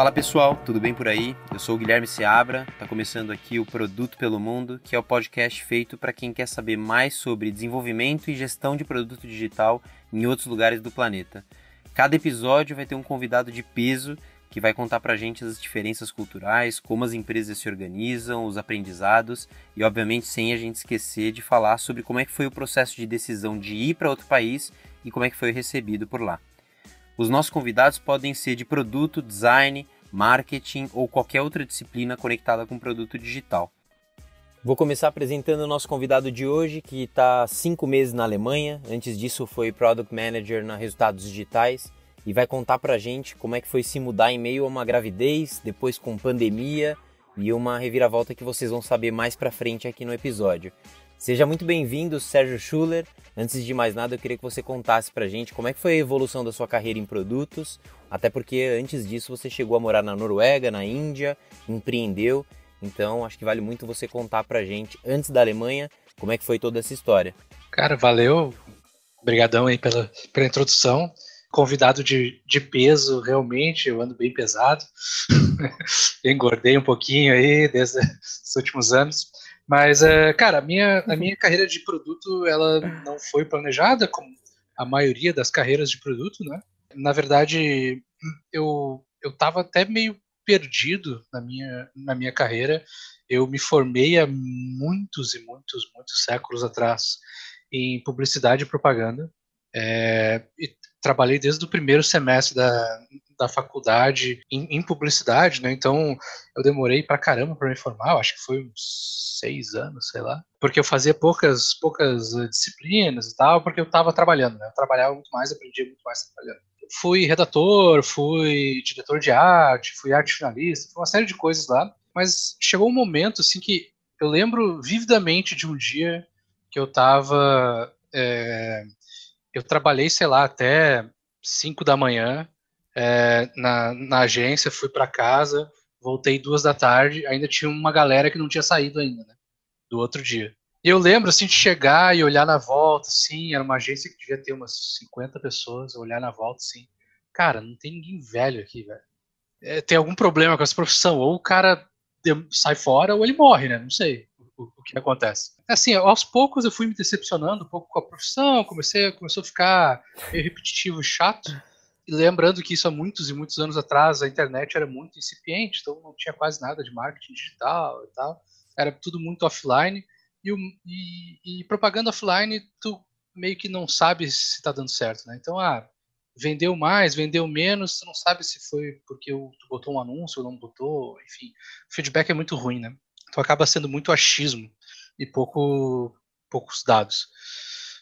Fala pessoal, tudo bem por aí? Eu sou o Guilherme Seabra, está começando aqui o Produto pelo Mundo, que é o podcast feito para quem quer saber mais sobre desenvolvimento e gestão de produto digital em outros lugares do planeta. Cada episódio vai ter um convidado de peso que vai contar para a gente as diferenças culturais, como as empresas se organizam, os aprendizados e, obviamente, sem a gente esquecer de falar sobre como é que foi o processo de decisão de ir para outro país e como é que foi recebido por lá. Os nossos convidados podem ser de produto, design, marketing ou qualquer outra disciplina conectada com produto digital. Vou começar apresentando o nosso convidado de hoje, que está cinco meses na Alemanha. Antes disso, foi Product Manager na Resultados Digitais e vai contar para gente como é que foi se mudar em meio a uma gravidez, depois com pandemia e uma reviravolta que vocês vão saber mais para frente aqui no episódio. Seja muito bem-vindo, Sérgio Schuller. Antes de mais nada, eu queria que você contasse pra gente como é que foi a evolução da sua carreira em produtos, até porque antes disso você chegou a morar na Noruega, na Índia, empreendeu. Então, acho que vale muito você contar pra gente antes da Alemanha como é que foi toda essa história. Cara, valeu. Obrigadão aí pela, pela introdução. Convidado de, de peso, realmente, eu ando bem pesado. Engordei um pouquinho aí desde os últimos anos. Mas, é, cara, a minha, a uhum. minha carreira de produto ela não foi planejada, como a maioria das carreiras de produto, né? Na verdade, eu, eu tava até meio perdido na minha, na minha carreira. Eu me formei há muitos e muitos, muitos séculos atrás em publicidade e propaganda. É, e trabalhei desde o primeiro semestre da, da faculdade em, em publicidade, né? Então eu demorei pra caramba pra me formar, acho que foi uns seis anos, sei lá. Porque eu fazia poucas, poucas eh, disciplinas e tal, porque eu tava trabalhando, né? Eu trabalhava muito mais, aprendia muito mais trabalhando fui redator, fui diretor de arte, fui arte finalista, foi uma série de coisas lá. Mas chegou um momento assim que eu lembro vividamente de um dia que eu tava. É, eu trabalhei, sei lá, até 5 da manhã é, na, na agência, fui para casa, voltei duas da tarde, ainda tinha uma galera que não tinha saído ainda, né? Do outro dia. E eu lembro, assim, de chegar e olhar na volta, sim era uma agência que devia ter umas 50 pessoas, olhar na volta, assim, cara, não tem ninguém velho aqui, velho. É, tem algum problema com essa profissão, ou o cara sai fora ou ele morre, né? Não sei o, o, que acontece. Assim, aos poucos eu fui me decepcionando um pouco com a profissão, comecei, começou a ficar repetitivo, chato. E lembrando que isso há muitos e muitos anos atrás, a internet era muito incipiente, então não tinha quase nada de marketing digital e tal. Era tudo muito offline. E, e, e propaganda offline, tu meio que não sabe se está dando certo, né? Então, ah, vendeu mais, vendeu menos, tu não sabe se foi porque tu botou um anúncio ou não botou, enfim. O feedback é muito ruim, né? Então acaba sendo muito achismo e pouco poucos dados.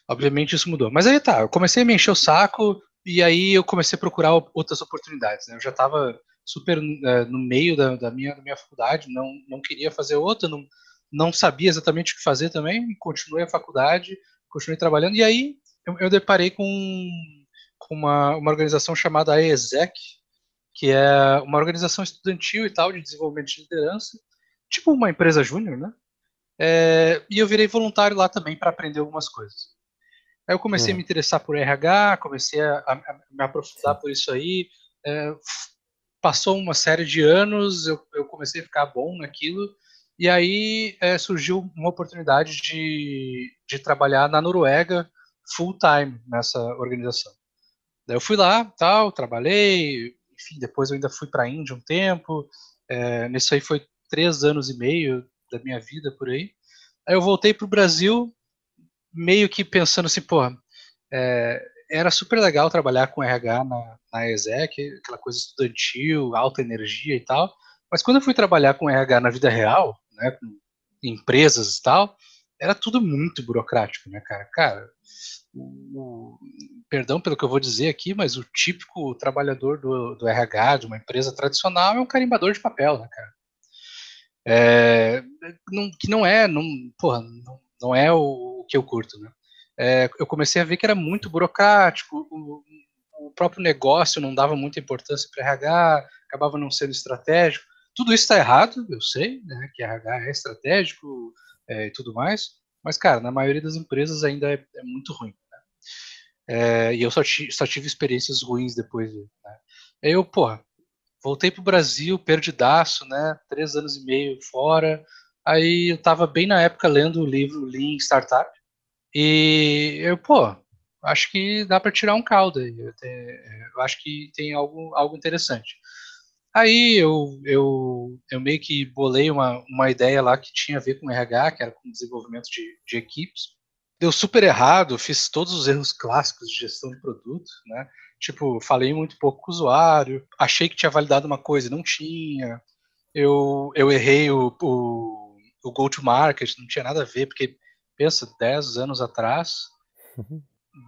Obviamente isso mudou. Mas aí tá, eu comecei a me encher o saco, e aí eu comecei a procurar outras oportunidades. Né? Eu já estava super é, no meio da, da, minha, da minha faculdade, não, não queria fazer outra, não, não sabia exatamente o que fazer também, continuei a faculdade, continuei trabalhando, e aí eu, eu deparei com, com uma, uma organização chamada AESEC, que é uma organização estudantil e tal, de desenvolvimento de liderança, tipo uma empresa júnior, né? É, e eu virei voluntário lá também para aprender algumas coisas. Aí eu comecei a hum. me interessar por RH, comecei a, a, a me aprofundar Sim. por isso aí. É, passou uma série de anos, eu, eu, comecei a ficar bom naquilo. E aí é, surgiu uma oportunidade de, de trabalhar na Noruega full time nessa organização. Daí eu fui lá, tal, trabalhei, enfim, depois eu ainda fui para a Índia um tempo. É, nisso aí foi três anos e meio da minha vida por aí. Aí eu voltei para o Brasil meio que pensando assim, porra, é, era super legal trabalhar com RH na, na ESEC, aquela coisa estudantil, alta energia e tal, mas quando eu fui trabalhar com RH na vida real, né, com empresas e tal, era tudo muito burocrático, né, cara? Cara, o, o, perdão pelo que eu vou dizer aqui, mas o típico trabalhador do, do RH de uma empresa tradicional é um carimbador de papel, né, cara? É, não, que não é, não, porra, não, não é o que eu curto, né? É, eu comecei a ver que era muito burocrático, o, o próprio negócio não dava muita importância para RH, acabava não sendo estratégico. Tudo isso está errado, eu sei, né, que RH é estratégico é, e tudo mais, mas, cara, na maioria das empresas ainda é, é muito ruim. Né? É, e eu só, só, tive experiências ruins depois. Né? Aí eu, porra, voltei pro Brasil, perdidaço, né, três anos e meio fora, aí eu estava bem na época lendo o livro Lean Startup, e eu, pô, acho que dá para tirar um caldo aí. Eu, eu, acho que tem algo, algo interessante. Aí eu, eu, eu meio que bolei uma, uma ideia lá que tinha a ver com RH, que era com desenvolvimento de, de equipes. Deu super errado, fiz todos os erros clássicos de gestão de produto, né? Tipo, falei muito pouco com o usuário, achei que tinha validado uma coisa, não tinha. Eu, eu errei o, o, o go-to-market, não tinha nada a ver, porque pensa 10 anos atrás, uhum.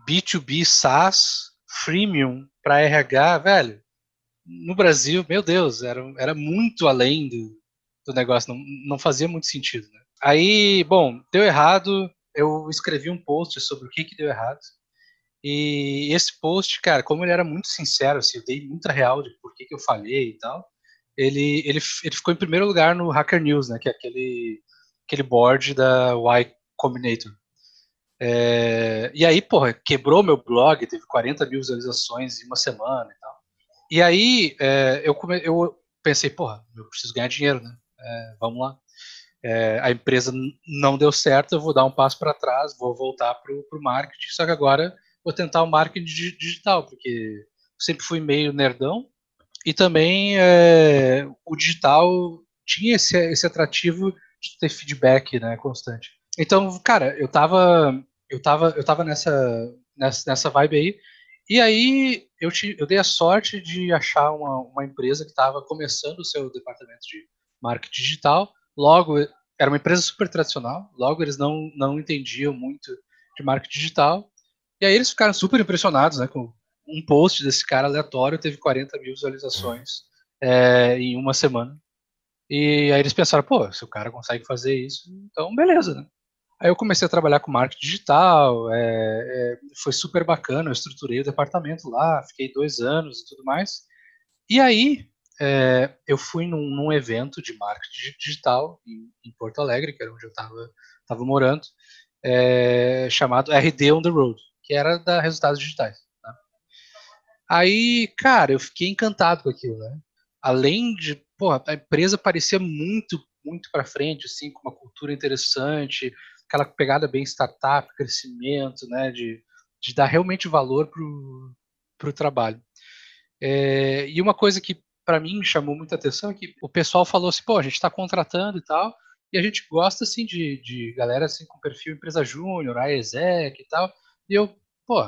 B2B SaaS, freemium para RH, velho, no Brasil, meu Deus, era, era muito além do, do negócio, não, não fazia muito sentido. Né? Aí, bom, deu errado, eu escrevi um post sobre o que, que deu errado. E esse post, cara, como ele era muito sincero, assim, eu dei muita real de por que, que eu falei e tal, ele, ele, ele ficou em primeiro lugar no Hacker News, né, que é aquele, aquele board da Y, Combinator. É, e aí, porra, quebrou meu blog, teve 40 mil visualizações em uma semana e tal. E aí é, eu, come, eu pensei, porra, eu preciso ganhar dinheiro, né? É, vamos lá. É, a empresa não deu certo, eu vou dar um passo para trás, vou voltar para o marketing, só que agora vou tentar o marketing digital, porque sempre fui meio nerdão e também é, o digital tinha esse, esse atrativo de ter feedback né, constante. Então, cara, eu tava. Eu tava, eu tava nessa, nessa, nessa vibe aí. E aí eu, te, eu dei a sorte de achar uma, uma empresa que estava começando o seu departamento de marketing digital. Logo, era uma empresa super tradicional, logo eles não, não entendiam muito de marketing digital. E aí eles ficaram super impressionados né, com um post desse cara aleatório, teve 40 mil visualizações é, em uma semana. E aí eles pensaram, pô, se o cara consegue fazer isso, então beleza, né? Aí eu comecei a trabalhar com marketing digital, é, é, foi super bacana, eu estruturei o departamento lá, fiquei dois anos e tudo mais. E aí é, eu fui num, num, evento de marketing digital em, em, Porto Alegre, que era onde eu estava morando, é, chamado RD on the Road, que era da Resultados Digitais. Né? Aí, cara, eu fiquei encantado com aquilo, né? Além de, porra, a empresa parecia muito muito para frente, assim, com uma cultura interessante, aquela pegada bem startup, crescimento, né, de, de dar realmente valor para o trabalho. É, e uma coisa que para mim chamou muita atenção é que o pessoal falou assim, pô, a gente está contratando e tal, e a gente gosta assim de, de galera assim com perfil empresa júnior, a exec e tal, e eu, pô,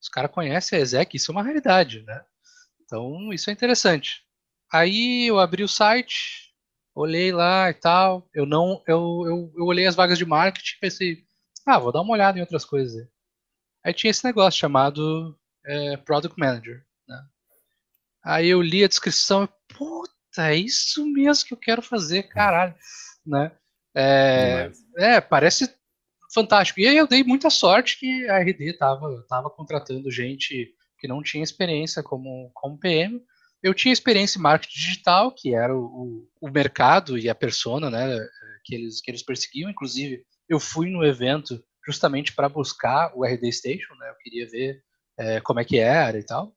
os caras conhecem a exec, isso é uma realidade, né? Então isso é interessante. Aí eu abri o site, olhei lá e tal. Eu não, eu, eu, eu olhei as vagas de marketing e pensei, ah, vou dar uma olhada em outras coisas. Aí tinha esse negócio chamado é, Product Manager. Né? Aí eu li a descrição e, puta, é isso mesmo que eu quero fazer, caralho. Né? É, é, parece fantástico. E aí eu dei muita sorte que a RD estava tava contratando gente que não tinha experiência como, como PM eu tinha experiência em marketing digital, que era o, o, mercado e a persona né, que, eles, que eles perseguiam. Inclusive, eu fui no evento justamente para buscar o RD Station, né, eu queria ver é, como é que era e tal.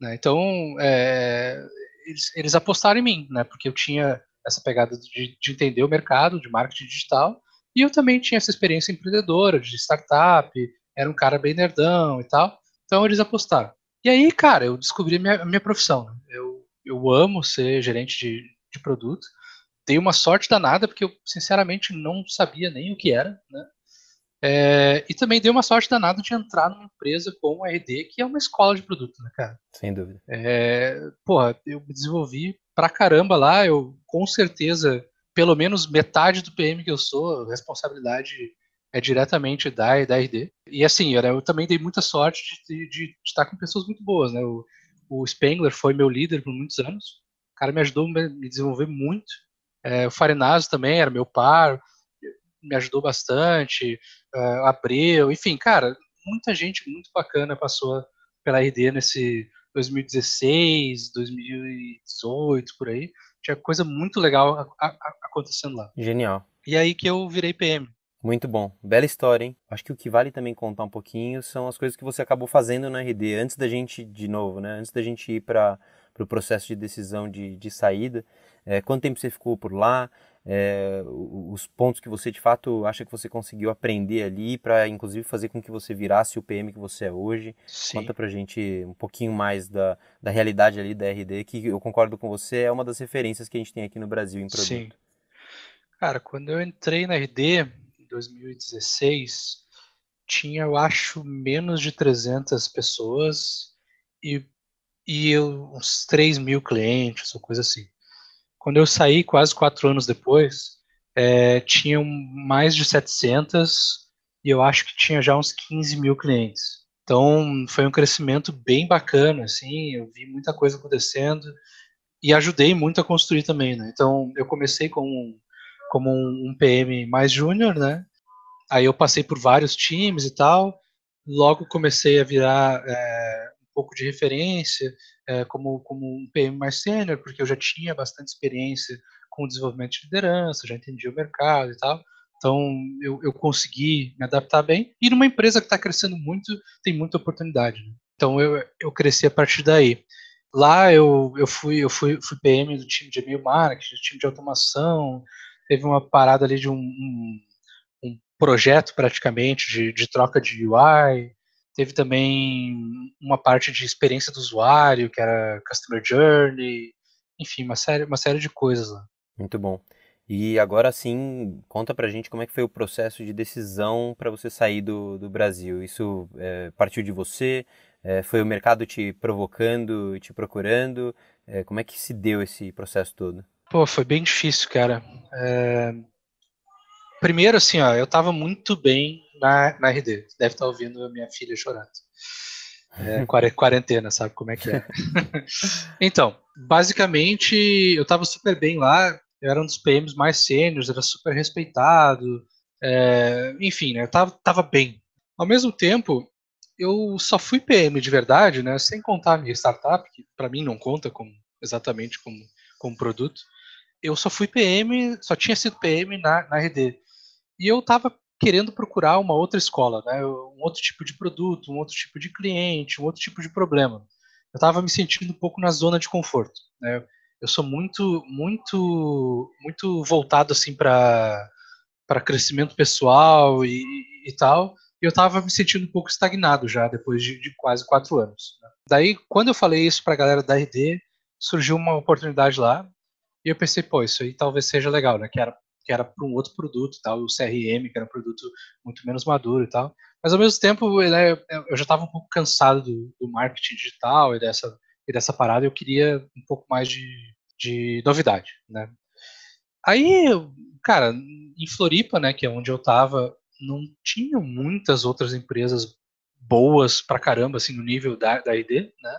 Né, então, é, eles, eles, apostaram em mim, né, porque eu tinha essa pegada de, de entender o mercado, de marketing digital, e eu também tinha essa experiência empreendedora, de startup, era um cara bem nerdão e tal. Então, eles apostaram. E aí, cara, eu descobri a minha, minha profissão. Né? Eu, eu amo ser gerente de, de produto. Dei uma sorte danada, porque eu, sinceramente, não sabia nem o que era, né? É, e também deu uma sorte danada de entrar numa empresa com RD, que é uma escola de produto, né, cara? Sem dúvida. É, porra, eu me desenvolvi pra caramba lá, eu com certeza, pelo menos metade do PM que eu sou, responsabilidade é diretamente da, da RD. E assim, eu, também dei muita sorte de, de, de estar com pessoas muito boas, né? O, o, Spengler foi meu líder por muitos anos. O cara me ajudou a me desenvolver muito. É, o Farinazzo também era meu par, me ajudou bastante. Uh, Abreu, enfim, cara, muita gente muito bacana passou pela RD nesse 2016, 2018, por aí. Tinha coisa muito legal a, a, acontecendo lá. Genial. E aí que eu virei PM. Muito bom. Bela história, hein? Acho que o que vale também contar um pouquinho são as coisas que você acabou fazendo na RD. Antes da gente, de novo, né? Antes da gente ir para o pro processo de decisão de, de saída, é, quanto tempo você ficou por lá? É, os pontos que você de fato acha que você conseguiu aprender ali para inclusive fazer com que você virasse o PM que você é hoje. Sim. Conta para gente um pouquinho mais da, da realidade ali da RD, que eu concordo com você, é uma das referências que a gente tem aqui no Brasil em produto. Sim. Cara, quando eu entrei na RD, 2016, tinha, eu acho, menos de 300 pessoas e, e uns 3 mil clientes, ou coisa assim. Quando eu saí, quase quatro anos depois, é, tinham mais de 700 e eu acho que tinha já uns 15 mil clientes. Então, foi um crescimento bem bacana, assim, eu vi muita coisa acontecendo e ajudei muito a construir também, né? Então, eu comecei com como um PM mais júnior, né? Aí eu passei por vários times e tal. Logo comecei a virar é, um pouco de referência é, como, como um PM mais sênior, porque eu já tinha bastante experiência com desenvolvimento de liderança, já entendi o mercado e tal. Então, eu, eu consegui me adaptar bem. E numa empresa que está crescendo muito, tem muita oportunidade. Né? Então, eu, eu cresci a partir daí. Lá, eu, eu, fui, eu fui, fui PM do time de e-mail marketing, do time de automação, teve uma parada ali de um, um, um projeto praticamente de, de troca de UI, teve também uma parte de experiência do usuário, que era Customer Journey, enfim, uma série, uma série de coisas lá. Muito bom. E agora sim, conta pra gente como é que foi o processo de decisão para você sair do, do Brasil. Isso é, partiu de você? É, foi o mercado te provocando, te procurando? É, como é que se deu esse processo todo? Pô, foi bem difícil, cara. É... Primeiro, assim, ó, eu tava muito bem na, na RD. Deve estar tá ouvindo a minha filha chorando. É, quarentena, sabe como é que é. então, basicamente, eu tava super bem lá. Eu era um dos PMs mais sênios, era super respeitado. É... enfim, né, eu tava, tava bem. Ao mesmo tempo, eu só fui PM de verdade, né, sem contar a minha startup, que para mim não conta como, exatamente como, como produto eu só fui PM, só tinha sido PM na, na RD. E eu estava querendo procurar uma outra escola, né? um outro tipo de produto, um outro tipo de cliente, um outro tipo de problema. Eu estava me sentindo um pouco na zona de conforto. Né? Eu sou muito, muito, muito voltado assim para para crescimento pessoal e, e tal. E eu estava me sentindo um pouco estagnado já depois de, de quase quatro anos. Né? Daí, quando eu falei isso para a galera da RD, surgiu uma oportunidade lá e eu pensei, pô, isso aí talvez seja legal, né? Que era que era para um outro produto, tal, o CRM, que era um produto muito menos maduro e tal. Mas ao mesmo tempo, né, eu já estava um pouco cansado do, do, marketing digital e dessa e dessa parada, eu queria um pouco mais de, de novidade, né? Aí, cara, em Floripa, né, que é onde eu estava, não tinha muitas outras empresas boas pra caramba, assim, no nível da, da ID, né?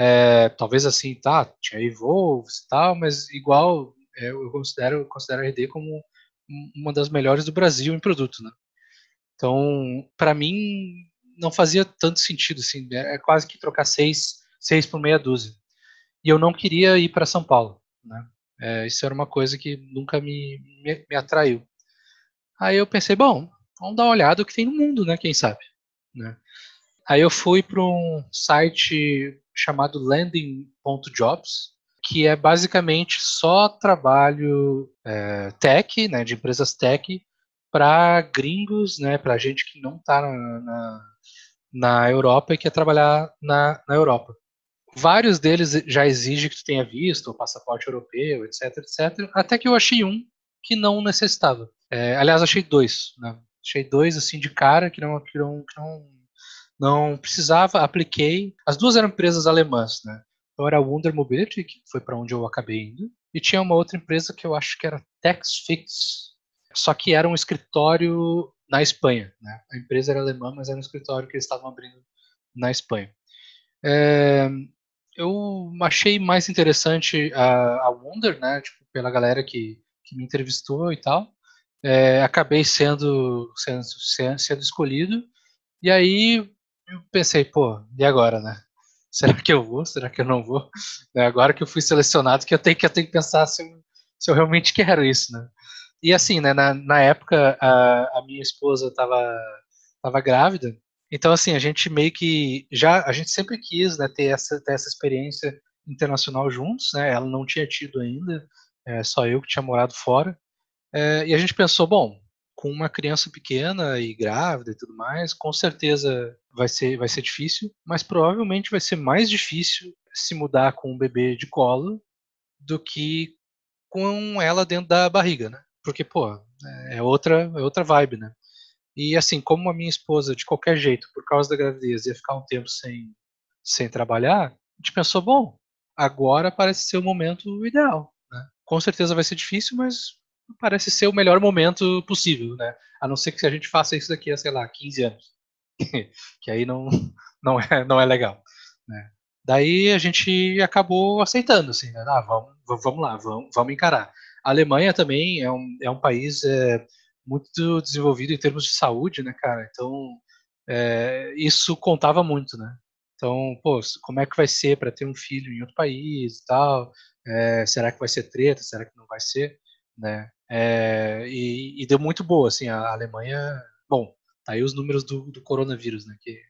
É, talvez assim, tá, tinha Evolves e tal, mas igual é, eu considero, considero a RD como uma das melhores do Brasil em produto, né? Então, para mim, não fazia tanto sentido, assim, é, é quase que trocar seis, seis por meia dúzia. E eu não queria ir para São Paulo, né? É, isso era uma coisa que nunca me, me, me, atraiu. Aí eu pensei, bom, vamos dar uma olhada o que tem no mundo, né? Quem sabe, né? Aí eu fui para um site chamado landing.jobs, que é basicamente só trabalho é, tech, né, de empresas tech, para gringos, né, para gente que não está na, na, na, Europa e quer trabalhar na, na Europa. Vários deles já exigem que tu tenha visto, o passaporte europeu, etc, etc. Até que eu achei um que não necessitava. É, aliás, achei dois, né? Achei dois assim de cara que não, que não, que não não precisava, apliquei. As duas eram empresas alemãs, né? Então era a Wunder Mobility, que foi para onde eu acabei indo, e tinha uma outra empresa que eu acho que era TaxFix, só que era um escritório na Espanha, né? A empresa era alemã, mas era um escritório que eles estavam abrindo na Espanha. É, eu achei mais interessante a, a Wonder, né? Tipo, pela galera que, que me entrevistou e tal. É, acabei sendo, sendo, sendo escolhido. E aí eu pensei, pô, e agora, né? Será que eu vou? Será que eu não vou? É agora que eu fui selecionado, que eu tenho que, eu tenho que pensar se eu, se eu realmente quero isso, né? E assim, né, na, na época, a, a minha esposa estava tava grávida, então assim, a gente meio que já, a gente sempre quis, né, ter essa, ter essa experiência internacional juntos, né, ela não tinha tido ainda, é, só eu que tinha morado fora, é, e a gente pensou, bom, com uma criança pequena e grávida e tudo mais, com certeza vai ser, vai ser difícil, mas provavelmente vai ser mais difícil se mudar com um bebê de colo do que com ela dentro da barriga, né? Porque, pô, é outra, é outra vibe, né? E assim, como a minha esposa, de qualquer jeito, por causa da gravidez, ia ficar um tempo sem, sem trabalhar, a gente pensou, bom, agora parece ser o momento ideal. Né? Com certeza vai ser difícil, mas parece ser o melhor momento possível, né? A não ser que a gente faça isso daqui a, sei lá, 15 anos. que aí não, não, é, não é legal. Né? Daí a gente acabou aceitando, assim, né? Ah, vamos, vamos lá, vamos, vamos encarar. A Alemanha também é um, é um país é, muito desenvolvido em termos de saúde, né, cara? Então, é, isso contava muito, né? Então, pô, como é que vai ser para ter um filho em outro país e tal? É, será que vai ser treta? Será que não vai ser? Né? É, e, e, deu muito boa, assim, a Alemanha. Bom, tá aí os números do, do coronavírus, né? Que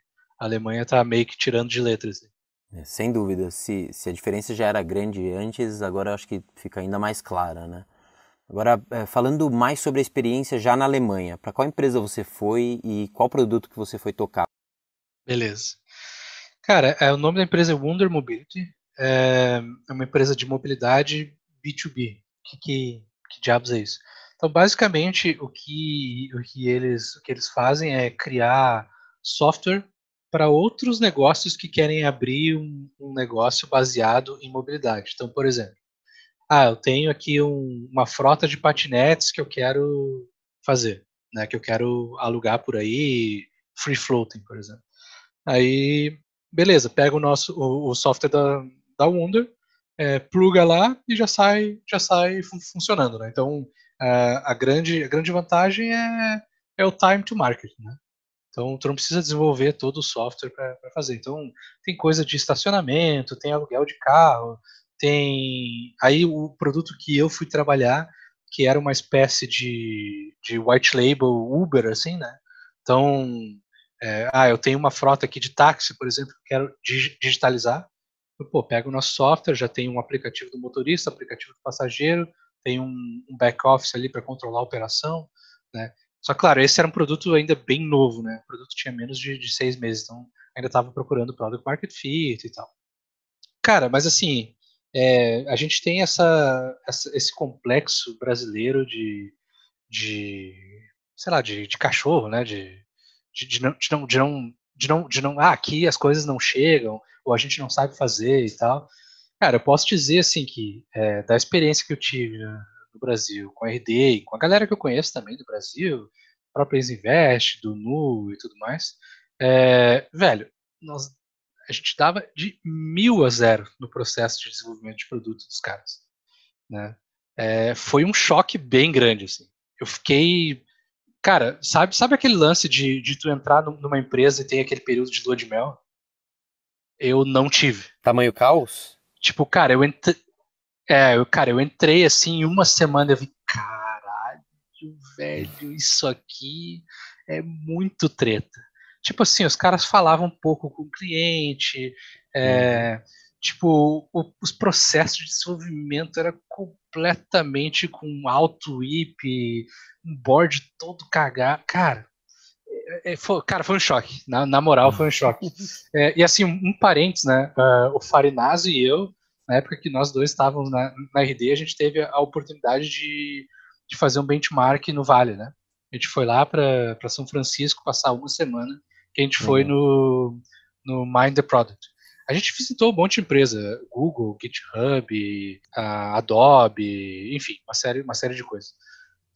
a Alemanha tá meio que tirando de letras. Assim. É, sem dúvida. Se, se a diferença já era grande antes, agora acho que fica ainda mais clara, né? Agora, é, falando mais sobre a experiência já na Alemanha, para qual empresa você foi e qual produto que você foi tocar? Beleza. Cara, é, o nome da empresa é Wonder Mobility, é, é, uma empresa de mobilidade B2B. O que, que que diabos é isso? Então, basicamente, o que, o que, eles, o que eles fazem é criar software para outros negócios que querem abrir um, um, negócio baseado em mobilidade. Então, por exemplo, ah, eu tenho aqui um, uma frota de patinetes que eu quero fazer, né, que eu quero alugar por aí, free floating, por exemplo. Aí, beleza, pega o nosso o, o software da, da Wonder, é, pluga lá e já sai, já sai fun funcionando, né? Então a, é, a, grande, a grande vantagem é, é o time to market, né? Então tu não precisa desenvolver todo o software para fazer. Então tem coisa de estacionamento, tem aluguel de carro, tem aí o produto que eu fui trabalhar que era uma espécie de, de white label Uber assim, né? Então é, ah, eu tenho uma frota aqui de táxi, por exemplo, que quero digitalizar pô, pega o nosso software, já tem um aplicativo do motorista, aplicativo do passageiro, tem um, um back-office ali para controlar a operação, né? Só claro, esse era um produto ainda bem novo, né? O produto tinha menos de, de seis meses, então ainda estava procurando product market fit e tal. Cara, mas assim, é, a gente tem essa, essa, esse complexo brasileiro de, de sei lá, de, de cachorro, né? De, de, de, não, de, não, de, não, de, não, de não, ah, aqui as coisas não chegam, ou a gente não sabe fazer e tal. Cara, eu posso dizer assim que é, da experiência que eu tive né, no Brasil com a RD, com a galera que eu conheço também do Brasil, própria Invest, do Nu e tudo mais, é, velho, nós, a gente dava de mil a zero no processo de desenvolvimento de produto dos caras. Né? É, foi um choque bem grande. Assim. Eu fiquei. Cara, sabe, sabe aquele lance de, de tu entrar numa empresa e tem aquele período de lua de mel? eu não tive. Tamanho caos? Tipo, cara, eu entrei. É, eu, cara, eu entrei assim, em uma semana eu vi, caralho, velho, isso aqui é muito treta. Tipo assim, os caras falavam um pouco com o cliente, é, uhum. tipo, o, os processos de desenvolvimento era completamente com alto IP, um board todo cagado. Cara, é, é, foi, cara, foi um choque. Na, na moral, foi um choque. É, e assim, um parênteses, né? Uh, o Farinazzo e eu, na época que nós dois estávamos na, na RD, a gente teve a oportunidade de, de fazer um benchmark no Vale, né? A gente foi lá para São Francisco passar uma semana, que a gente uhum. foi no, no Mind the Product. A gente visitou um monte de empresa, Google, GitHub, Adobe, enfim, uma série, uma série de coisas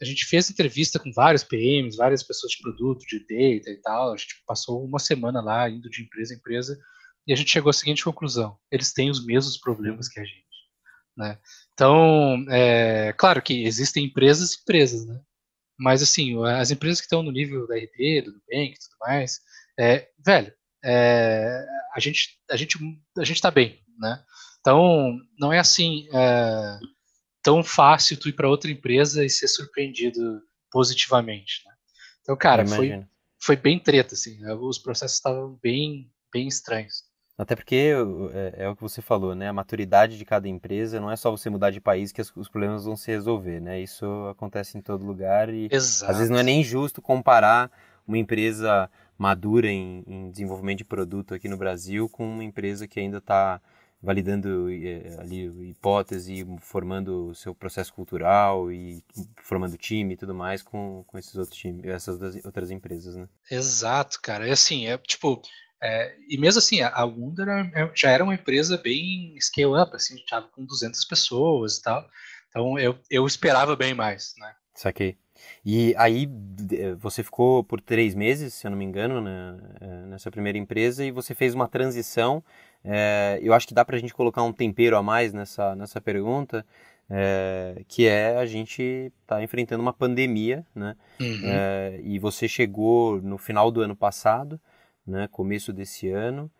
a gente fez entrevista com vários PMs, várias pessoas de produto, de data e tal. A gente passou uma semana lá, indo de empresa em empresa, e a gente chegou à seguinte conclusão: eles têm os mesmos problemas que a gente. Né? Então, é, claro que existem empresas e empresas, né? Mas, assim, as empresas que estão no nível da RD, do Nubank e tudo mais, é, velho, é, a gente a gente a gente está bem, né? Então, não é assim. É, tão fácil tu ir para outra empresa e ser surpreendido positivamente. Né? Então, cara, foi, foi bem treta, assim. Né? Os processos estavam bem, bem estranhos. Até porque é, é, é, o que você falou, né? A maturidade de cada empresa não é só você mudar de país que os, problemas vão se resolver, né? Isso acontece em todo lugar e Exato. às vezes não é nem justo comparar uma empresa madura em, em desenvolvimento de produto aqui no Brasil com uma empresa que ainda está validando eh, eh, ali hipótese, formando o seu processo cultural e formando time e tudo mais com, com esses outros times, essas outras empresas, né? Exato, cara. E é assim, é tipo, é, e mesmo assim, a Wunder é, é, já era uma empresa bem scale-up, assim, estava com 200 pessoas e tal. Então eu, eu esperava bem mais, né? Saquei. E aí eh, você ficou por três meses, se eu não me engano, né? nessa primeira empresa e você fez uma transição é, eu acho que dá para a gente colocar um tempero a mais nessa, nessa pergunta, é, que é a gente está enfrentando uma pandemia, né? Uhum. É, e você chegou no final do ano passado, né? Começo desse ano,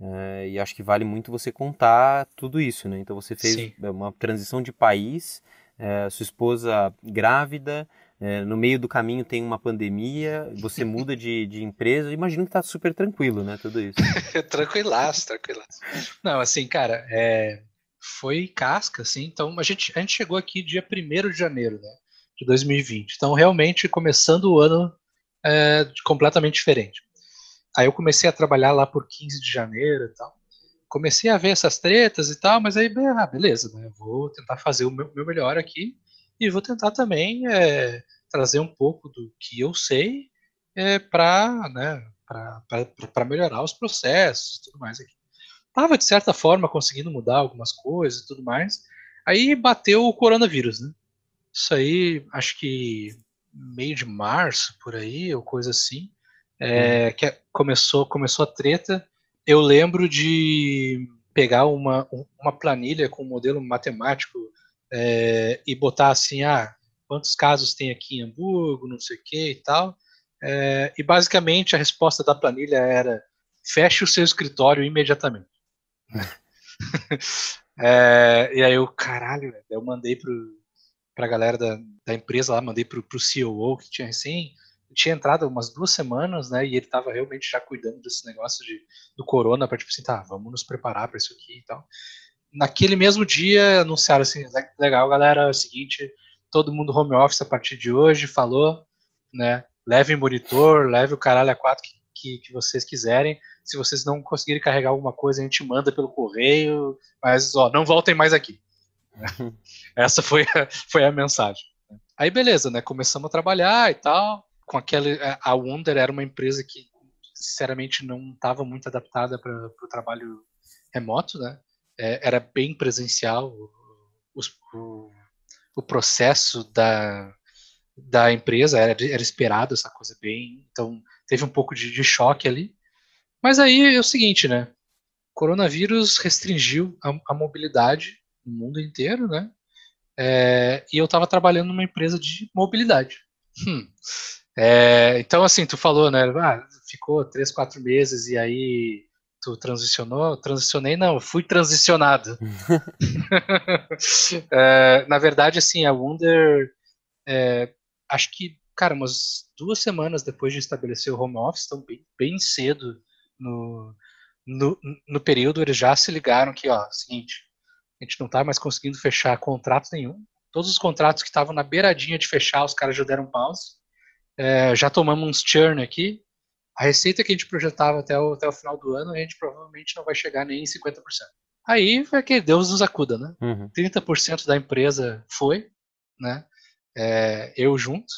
é, e acho que vale muito você contar tudo isso, né? Então você fez Sim. uma transição de país, é, sua esposa grávida, é, no meio do caminho tem uma pandemia, você muda de, de empresa, imagino que tá super tranquilo, né, tudo isso. tranquilaço, tranquilaço. Não, assim, cara, é, foi casca, assim, então a gente, a gente chegou aqui dia 1 de janeiro, né, de 2020, então realmente começando o ano é, completamente diferente. Aí eu comecei a trabalhar lá por 15 de janeiro e tal, comecei a ver essas tretas e tal, mas aí, ah, beleza, né, vou tentar fazer o meu, meu melhor aqui, e vou tentar também é, trazer um pouco do que eu sei é, para né, melhorar os processos e tudo mais. Aqui. Tava, de certa forma, conseguindo mudar algumas coisas e tudo mais. Aí bateu o coronavírus, né? Isso aí, acho que meio de março, por aí, ou coisa assim, é, hum. que é, começou, começou a treta. Eu lembro de pegar uma, uma planilha com um modelo matemático é, e botar assim, ah, quantos casos tem aqui em Hamburgo, não sei o que e tal. É, e basicamente a resposta da planilha era feche o seu escritório imediatamente. é, e aí eu, caralho, eu mandei para a galera da, da empresa lá, mandei para o CEO que tinha recém, tinha entrado umas duas semanas, né, e ele tava realmente já cuidando desse negócio de, do corona, para tipo assim, tá, vamos nos preparar para isso aqui e tal naquele mesmo dia anunciaram assim, legal, galera, é o seguinte, todo mundo home office a partir de hoje, falou, né? Leve monitor, leve o caralho a quatro que, que, que, vocês quiserem. Se vocês não conseguirem carregar alguma coisa, a gente manda pelo correio, mas ó, não voltem mais aqui. Essa foi a, foi a mensagem. Né. Aí beleza, né? Começamos a trabalhar e tal. Com aquele, a Wonder era uma empresa que sinceramente não estava muito adaptada para o trabalho remoto, né? é, era bem presencial os, o, o, processo da, da empresa, era, era esperado essa coisa bem, então teve um pouco de, de choque ali. Mas aí é o seguinte, né? O coronavírus restringiu a, a mobilidade no mundo inteiro, né? É, e eu estava trabalhando numa empresa de mobilidade. Hum. É, então, assim, tu falou, né? Ah, ficou três, quatro meses e aí tu transicionou? Transicionei, não, fui transicionado. é, na verdade, assim, a Wonder, é, acho que, cara, umas duas semanas depois de estabelecer o home office, então bem, bem cedo no, no, no, período, eles já se ligaram que, ó, seguinte, a gente não tá mais conseguindo fechar contrato nenhum. Todos os contratos que estavam na beiradinha de fechar, os caras já deram pause. É, já tomamos uns churn aqui, a receita que a gente projetava até o, até o final do ano, a gente provavelmente não vai chegar nem em 50%. Aí é que Deus nos acuda, né? Uhum. 30% da empresa foi, né? É, eu junto.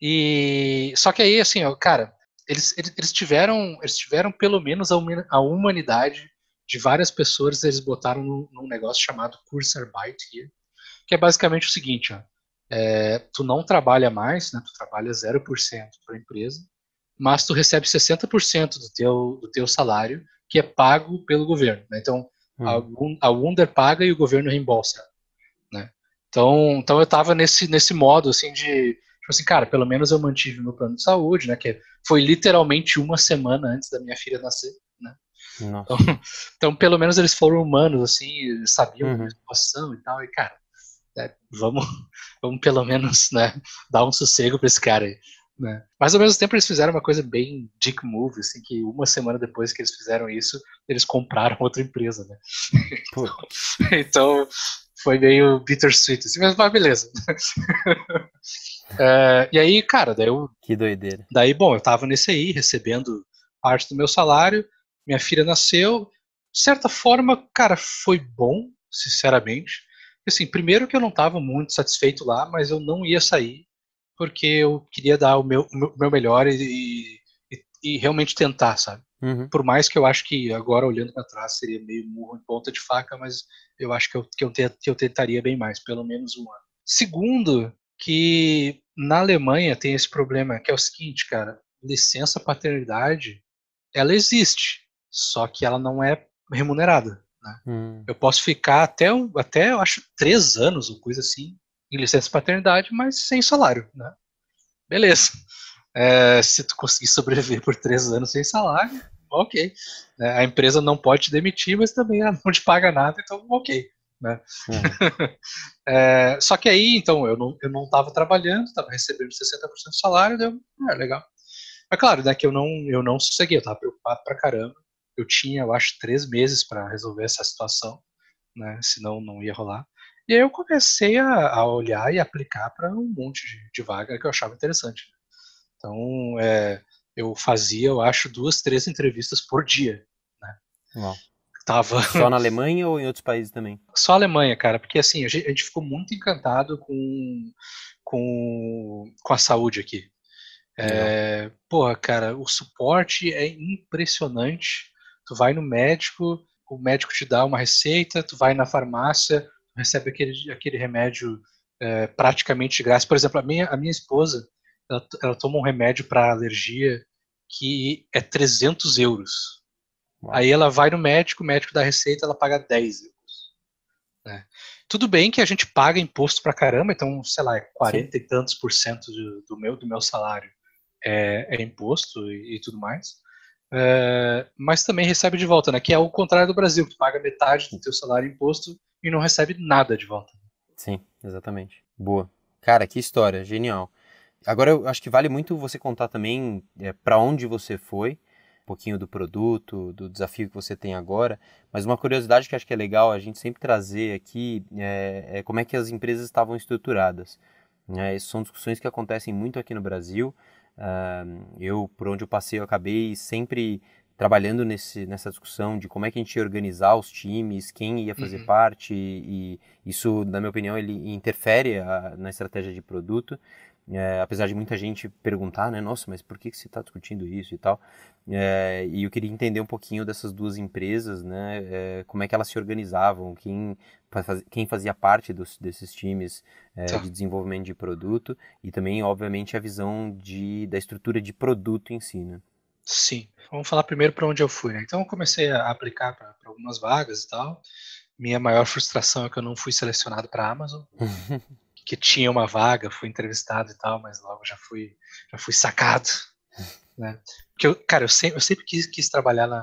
E só que aí, assim, ó, cara, eles, eles, eles, tiveram, eles tiveram pelo menos a, a humanidade de várias pessoas, eles botaram num, num negócio chamado Kurzarbeit here, que é basicamente o seguinte, ó, é, tu não trabalha mais, né, tu trabalha 0% para a empresa, mas tu recebe 60% do teu, do teu salário, que é pago pelo governo. Né? Então, hum. a, Wunder paga e o governo reembolsa. Né? Então, então eu estava nesse, nesse modo, assim, de... Tipo assim, cara, pelo menos eu mantive meu plano de saúde, né? Que foi literalmente uma semana antes da minha filha nascer, né? Então, então, pelo menos eles foram humanos, assim, sabiam uhum. a situação e tal. E, cara, né, vamos, vamos pelo menos, né, dar um sossego para esse cara aí. Né? Mas ao mesmo tempo eles fizeram uma coisa bem dick move, assim, que uma semana depois que eles fizeram isso, eles compraram outra empresa, né? então foi meio bittersweet, assim, mas, mas beleza. uh, e aí, cara, daí eu... Que doideira. Daí, bom, eu tava nesse aí, recebendo parte do meu salário, minha filha nasceu, de certa forma, cara, foi bom, sinceramente. Assim, primeiro que eu não tava muito satisfeito lá, mas eu não ia sair, porque eu queria dar o meu, o meu melhor e, e, e realmente tentar, sabe? Uhum. Por mais que eu acho que agora olhando para trás seria meio murro em ponta de faca, mas eu acho que eu, que eu, te, que eu tentaria bem mais, pelo menos um ano. Segundo, que na Alemanha tem esse problema, que é o seguinte, cara, licença paternidade, ela existe, só que ela não é remunerada. Né? Hum. Eu posso ficar até, até, eu acho, três anos, ou coisa assim, em licença paternidade, mas sem salário, né? Beleza. É, se tu conseguir sobreviver por três anos sem salário, ok. É, a empresa não pode te demitir, mas também ela não te paga nada, então ok. Né? É. É, só que aí, então, eu não, eu não tava trabalhando, estava recebendo 60% do salário, deu, ah, legal. Mas claro, né, que eu não, eu não sossegui, eu estava preocupado pra caramba. Eu tinha, eu acho, três meses para resolver essa situação, né? Senão não ia rolar. E aí eu comecei a, a olhar e aplicar para um monte de, de, vaga que eu achava interessante. Então, é, eu fazia, eu acho, duas, três entrevistas por dia. Né? Tava... Só na Alemanha ou em outros países também? Só na Alemanha, cara, porque assim, a gente, a gente ficou muito encantado com, com, com a saúde aqui. É, porra, cara, o suporte é impressionante. Tu vai no médico, o médico te dá uma receita, tu vai na farmácia, recebe aquele, aquele remédio é, praticamente de graça. Por exemplo, a minha, a minha esposa, ela, ela toma um remédio para alergia que é 300 euros. Uau. Aí ela vai no médico, o médico dá a receita, ela paga 10 euros. Né? Tudo bem que a gente paga imposto pra caramba, então, sei lá, 40 é Sim. e tantos por cento do, do, meu, do meu salário é, é imposto e, e tudo mais é, mas também recebe de volta, né? Que é o contrário do Brasil, que paga metade do teu salário imposto e não recebe nada de volta. Sim, exatamente. Boa. Cara, que história, genial. Agora eu acho que vale muito você contar também é, para onde você foi, um pouquinho do produto, do desafio que você tem agora. Mas uma curiosidade que acho que é legal a gente sempre trazer aqui é, é como é que as empresas estavam estruturadas. É, são discussões que acontecem muito aqui no Brasil eu, por onde eu passei, eu acabei sempre trabalhando nesse, nessa discussão de como é que a gente ia organizar os times, quem ia fazer uhum. parte, e, e isso, na minha opinião, ele interfere a, ah, na estratégia de produto. É, apesar de muita gente perguntar, né, nossa, mas por que, que você está discutindo isso e tal? É, e eu queria entender um pouquinho dessas duas empresas, né, é, como é que elas se organizavam, quem, quem fazia parte dos, desses times é, tá. de desenvolvimento de produto e também, obviamente, a visão de, da estrutura de produto em si, né? Sim, vamos falar primeiro para onde eu fui, né? Então, eu comecei a aplicar para algumas vagas e tal. Minha maior frustração é que eu não fui selecionado para a Amazon. que tinha uma vaga, fui entrevistado e tal, mas logo já fui, já fui sacado, né? Porque eu, cara, eu sempre, eu sempre quis, quis trabalhar na,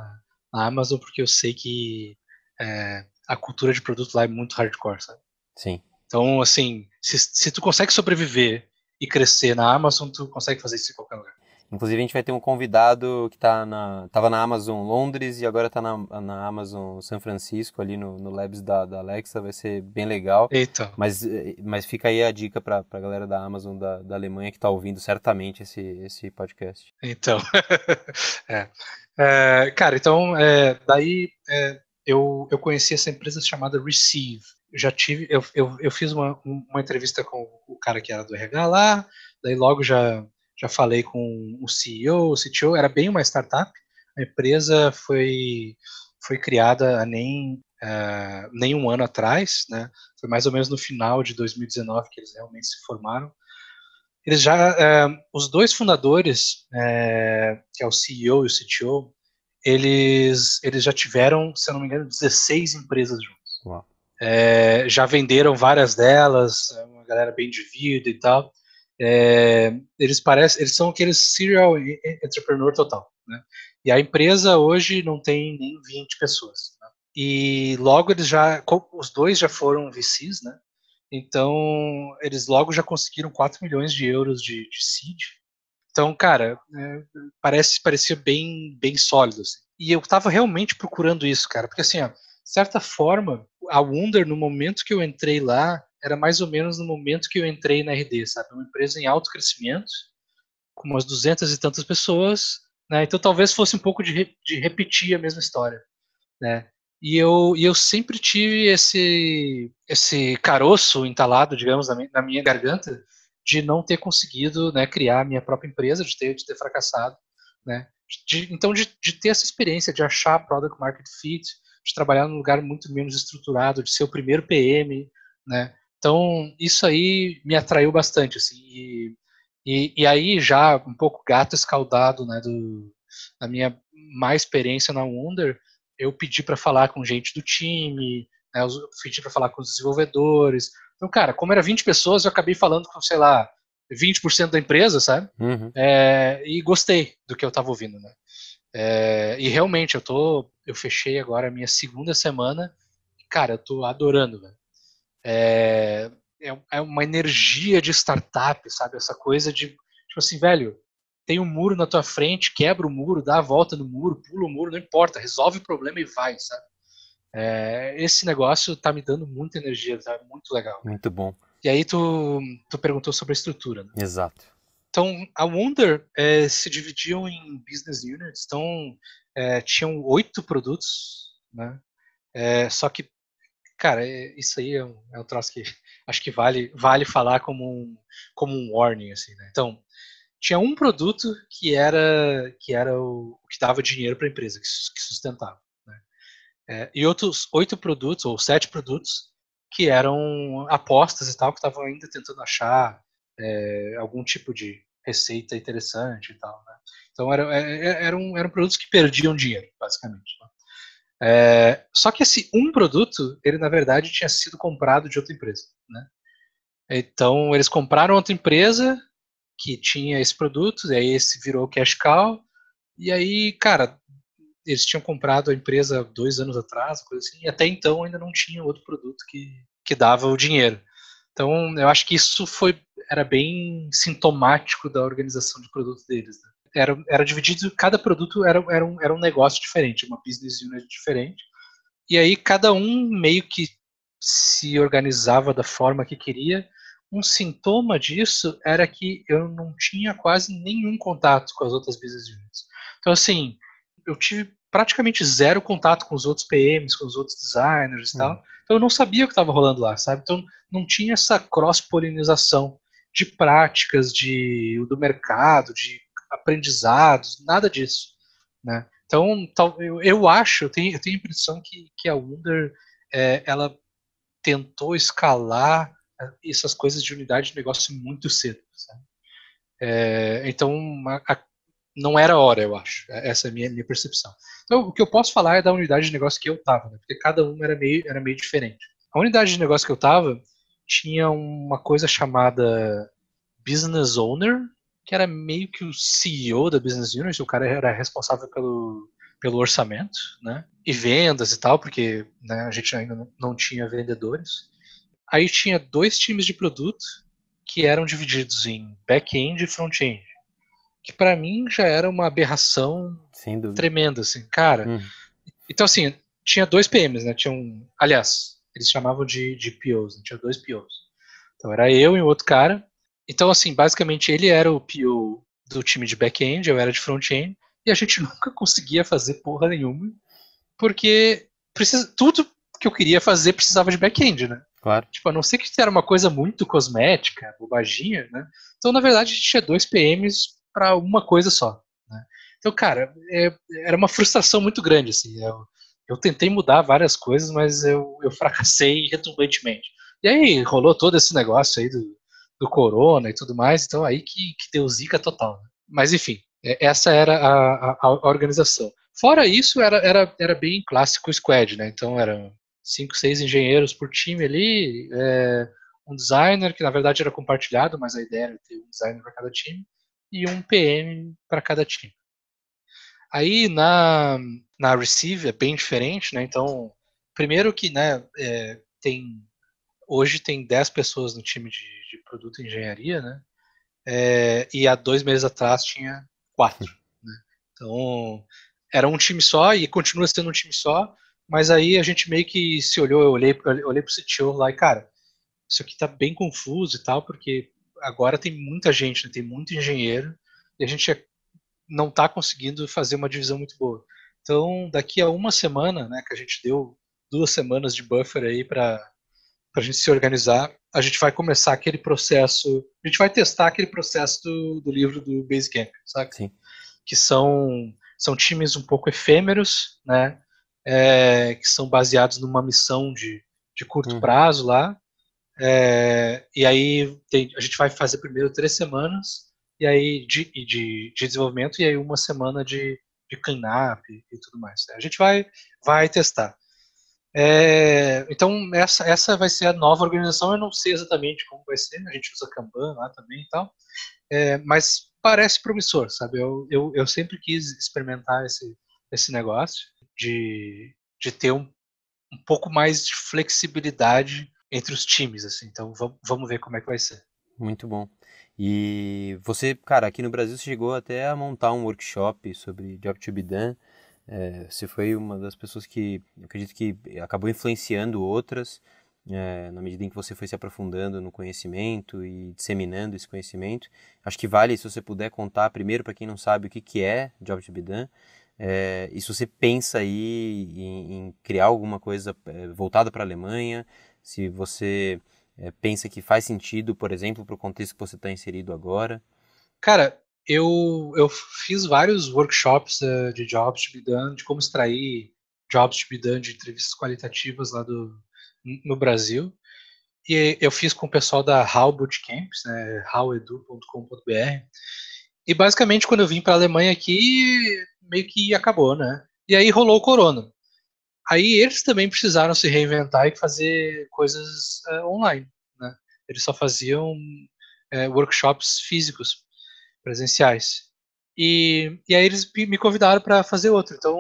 na Amazon porque eu sei que é, a cultura de produto lá é muito hardcore, sabe? Sim. Então, assim, se, se tu consegue sobreviver e crescer na Amazon, tu consegue fazer isso em qualquer lugar. Inclusive, a gente vai ter um convidado que tá na, tava na Amazon Londres e agora está na, na Amazon São Francisco, ali no, no Labs da, da Alexa. Vai ser bem legal. Eita. Mas, eh, mas fica aí a dica para a galera da Amazon da, da Alemanha que está ouvindo certamente esse, esse podcast. Então, é. É, cara, então, é, daí é, eu, eu conheci essa empresa chamada Receive. Eu já tive, eu, eu, eu fiz uma, uma entrevista com o cara que era do RH lá, daí logo já já falei com o CEO, o CTO, era bem uma startup. A empresa foi, foi criada há nem, uh, nem um ano atrás, né? Foi mais ou menos no final de 2019 que eles realmente se formaram. Eles já, uh, os dois fundadores, uh, que é o CEO e o CTO, eles, eles já tiveram, se eu não me engano, 16 empresas juntos. já venderam várias delas, é uma galera bem de vida e tal é, eles parecem, eles são aqueles serial entrepreneur total, né? E a empresa hoje não tem nem 20 pessoas. Né? E logo eles já, os dois já foram VCs, né? Então eles logo já conseguiram 4 milhões de euros de, de seed. Então, cara, é, parece parecia bem bem sólido. Assim. E eu estava realmente procurando isso, cara, porque assim, ó, de certa forma, a Wonder no momento que eu entrei lá, era mais ou menos no momento que eu entrei na RD, sabe? É uma empresa em alto crescimento, com umas duzentas e tantas pessoas, né? Então talvez fosse um pouco de, de repetir a mesma história, né? E eu, e eu sempre tive esse, esse caroço entalado, digamos, na minha, na minha garganta, de não ter conseguido né, criar a minha própria empresa, de ter, de ter fracassado. Né? De, então, de, de, ter essa experiência, de achar product market fit, de trabalhar num lugar muito menos estruturado, de ser o primeiro PM, né? Então, isso aí me atraiu bastante, assim, e, e, e aí já um pouco gato escaldado, né, do, da minha má experiência na Wonder, eu pedi para falar com gente do time, né, eu pedi para falar com os desenvolvedores. Então, cara, como era 20 pessoas, eu acabei falando com, sei lá, 20% da empresa, sabe? Uhum. É, e gostei do que eu estava ouvindo, né? É, e realmente, eu tô, eu fechei agora a minha segunda semana, cara, eu tô adorando, velho. É, é, é, uma energia de startup, sabe? Essa coisa de, tipo assim, velho, tem um muro na tua frente, quebra o muro, dá a volta no muro, pula o muro, não importa, resolve o problema e vai, sabe? É, esse negócio tá me dando muita energia, tá Muito legal. Muito bom. E aí tu, tu perguntou sobre a estrutura. Né? Exato. Então, a Wonder é, se dividiu em business units, então é, tinham oito produtos, né? É, só que Cara, é, isso aí é um, é um troço que acho que vale, vale falar como um, como um warning, assim, né? Então, tinha um produto que era que era o, que dava dinheiro para a empresa, que, que sustentava. Né? É, e outros oito produtos, ou sete produtos, que eram apostas e tal, que estavam ainda tentando achar é, algum tipo de receita interessante e tal. Né? Então é, é, eram, eram, produtos que perdiam dinheiro, basicamente. Né? É, só que esse um produto, ele na verdade tinha sido comprado de outra empresa. Né? Então eles compraram outra empresa que tinha esse produto, e aí esse virou cash cow, e aí, cara, eles tinham comprado a empresa dois anos atrás, coisa assim, e até então ainda não tinha outro produto que, que dava o dinheiro. Então eu acho que isso foi era bem sintomático da organização de produto deles. Né? era, era dividido, cada produto era, era, um, era um negócio diferente, uma business unit diferente. E aí cada um meio que se organizava da forma que queria. Um sintoma disso era que eu não tinha quase nenhum contato com as outras business units. Então, assim, eu tive praticamente zero contato com os outros PMs, com os outros designers e hum. tal. Então eu não sabia o que estava rolando lá, sabe? Então não tinha essa cross-polinização de práticas de do mercado, de aprendizados, nada disso. Né? Então, eu, eu acho, eu tenho, eu tenho a impressão que, que a Wonder é, ela tentou escalar é, essas coisas de unidade de negócio muito cedo. É, então, a, a, não era hora, eu acho. É, essa é a minha, minha percepção. Então, o que eu posso falar é da unidade de negócio que eu estava, né? porque cada uma era meio, era meio diferente. A unidade de negócio que eu estava tinha uma coisa chamada Business Owner, que era meio que o CEO da Business Unit, o cara era responsável pelo, pelo orçamento, né? E vendas e tal, porque né, a gente ainda não tinha vendedores. Aí tinha dois times de produto que eram divididos em back-end e front-end. Que para mim já era uma aberração tremenda, assim, cara. Hum. Então, assim, tinha dois PMs, né? Tinha um, aliás, eles chamavam de, de POs, né? tinha dois POs. Então era eu e o outro cara, então, assim, basicamente ele era o PO do time de back-end, eu era de front-end, e a gente nunca conseguia fazer porra nenhuma, porque precisa, tudo que eu queria fazer precisava de back-end, né? Claro. Tipo, a não ser que era uma coisa muito cosmética, bobaginha, né? Então, na verdade, a gente tinha dois PMs para uma coisa só. Né? Então, cara, é, era uma frustração muito grande, assim. Eu, eu tentei mudar várias coisas, mas eu, eu fracassei retumbantemente. E aí rolou todo esse negócio aí do, do corona e tudo mais, então aí que, que deu zica total. Né? Mas enfim, é, essa era a, a, a, organização. Fora isso, era, era, era bem clássico squad, né? Então eram cinco, seis engenheiros por time ali, é, um designer, que na verdade era compartilhado, mas a ideia era ter um designer para cada time, e um PM para cada time. Aí na, na Receive é bem diferente, né? Então, primeiro que né, é, tem Hoje tem 10 pessoas no time de, de produto e engenharia, né? É, e há dois meses atrás tinha quatro. Né? Então, era um time só e continua sendo um time só, mas aí a gente meio que se olhou, eu olhei, eu olhei pro CTO lá e, cara, isso aqui tá bem confuso e tal, porque agora tem muita gente, né? tem muito engenheiro, e a gente é, não tá conseguindo fazer uma divisão muito boa. Então, daqui a uma semana, né, que a gente deu duas semanas de buffer aí para para a gente se organizar, a gente vai começar aquele processo, a gente vai testar aquele processo do, do livro do Basecamp, sabe? Sim. Que são, são times um pouco efêmeros, né? É, que são baseados numa missão de, de curto uhum. prazo lá. É, e aí tem, a gente vai fazer primeiro três semanas e aí de, de, de desenvolvimento e aí uma semana de, de up e tudo mais. Né? A gente vai, vai testar. É, então, essa, essa vai ser a nova organização. Eu não sei exatamente como vai ser, a gente usa Kanban lá também e tal, é, mas parece promissor, sabe? Eu, eu, eu sempre quis experimentar esse, esse negócio de, de ter um, um pouco mais de flexibilidade entre os times, assim. Então, vamos, vamos ver como é que vai ser. Muito bom. E você, cara, aqui no Brasil você chegou até a montar um workshop sobre Job to be Done. É, você foi uma das pessoas que, acredito que acabou influenciando outras, é, na medida em que você foi se aprofundando no conhecimento e disseminando esse conhecimento. Acho que vale, se você puder contar primeiro para quem não sabe o que, que é Job to be Done, é, e se você pensa aí em, em criar alguma coisa é, voltada para a Alemanha, se você é, pensa que faz sentido, por exemplo, para o contexto que você está inserido agora. Cara, eu, eu fiz vários workshops uh, de jobs to be done, de como extrair jobs to be done de entrevistas qualitativas lá do, no Brasil. E eu fiz com o pessoal da How Bootcamps, né, howedu.com.br. E basicamente quando eu vim para a Alemanha aqui, meio que acabou, né? E aí rolou o corona. Aí eles também precisaram se reinventar e fazer coisas uh, online, né? Eles só faziam uh, workshops físicos presenciais. E, e aí eles me convidaram para fazer outro. Então,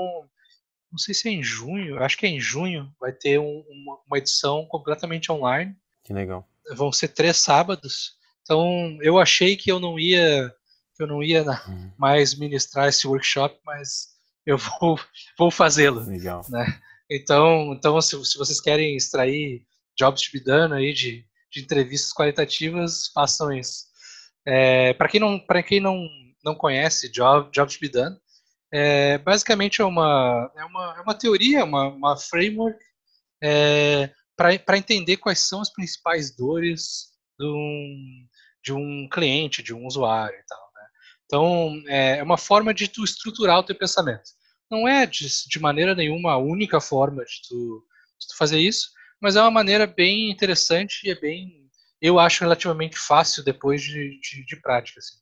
não sei se é em junho, acho que é em junho, vai ter um, uma, uma edição completamente online. Que legal. Vão ser três sábados. Então, eu achei que eu não ia eu não ia uhum. mais ministrar esse workshop, mas eu vou, vou fazê-lo. Legal. Né? Então, então se, se, vocês querem extrair jobs to be done aí de, de entrevistas qualitativas, façam isso. É, para quem não para quem não, não conhece Job, Job to be Done, é, basicamente é uma, é uma, é uma teoria, uma, uma framework é, para entender quais são as principais dores de um, de um cliente, de um usuário e tal. Né? Então, é, é uma forma de tu estruturar o teu pensamento. Não é de, de maneira nenhuma a única forma de tu, de tu fazer isso, mas é uma maneira bem interessante e é bem eu acho relativamente fácil depois de, de, de prática. Assim.